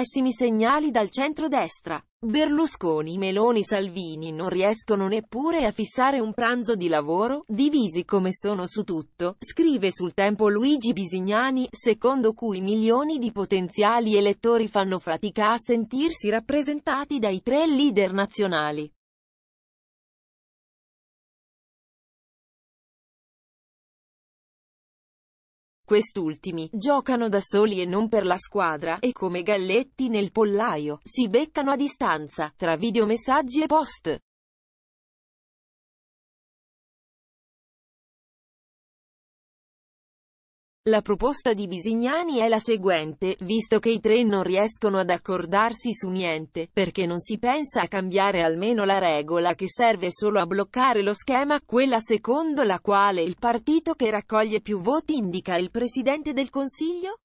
pessimi segnali dal centro-destra. Berlusconi, Meloni, Salvini non riescono neppure a fissare un pranzo di lavoro, divisi come sono su tutto, scrive sul tempo Luigi Bisignani, secondo cui milioni di potenziali elettori fanno fatica a sentirsi rappresentati dai tre leader nazionali. Quest'ultimi giocano da soli e non per la squadra e come galletti nel pollaio si beccano a distanza tra videomessaggi e post. La proposta di Bisignani è la seguente, visto che i tre non riescono ad accordarsi su niente, perché non si pensa a cambiare almeno la regola che serve solo a bloccare lo schema, quella secondo la quale il partito che raccoglie più voti indica il Presidente del Consiglio?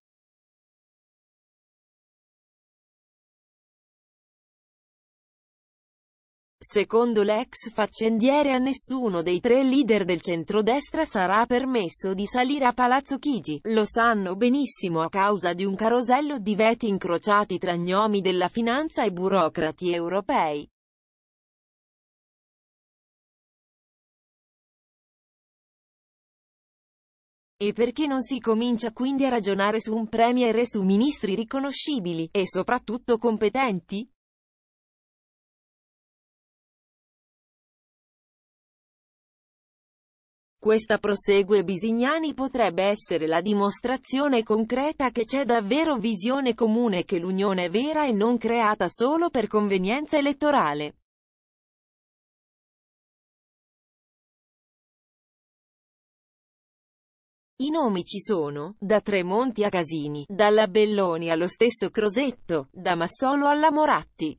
Secondo l'ex faccendiere a nessuno dei tre leader del centrodestra sarà permesso di salire a Palazzo Chigi, lo sanno benissimo a causa di un carosello di veti incrociati tra gnomi della finanza e burocrati europei. E perché non si comincia quindi a ragionare su un premier e su ministri riconoscibili, e soprattutto competenti? Questa prosegue Bisignani potrebbe essere la dimostrazione concreta che c'è davvero visione comune che l'unione è vera e non creata solo per convenienza elettorale. I nomi ci sono, da Tremonti a Casini, dalla Belloni allo stesso Crosetto, da Massolo alla Moratti.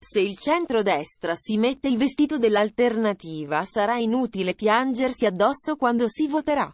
Se il centro-destra si mette il vestito dell'alternativa sarà inutile piangersi addosso quando si voterà.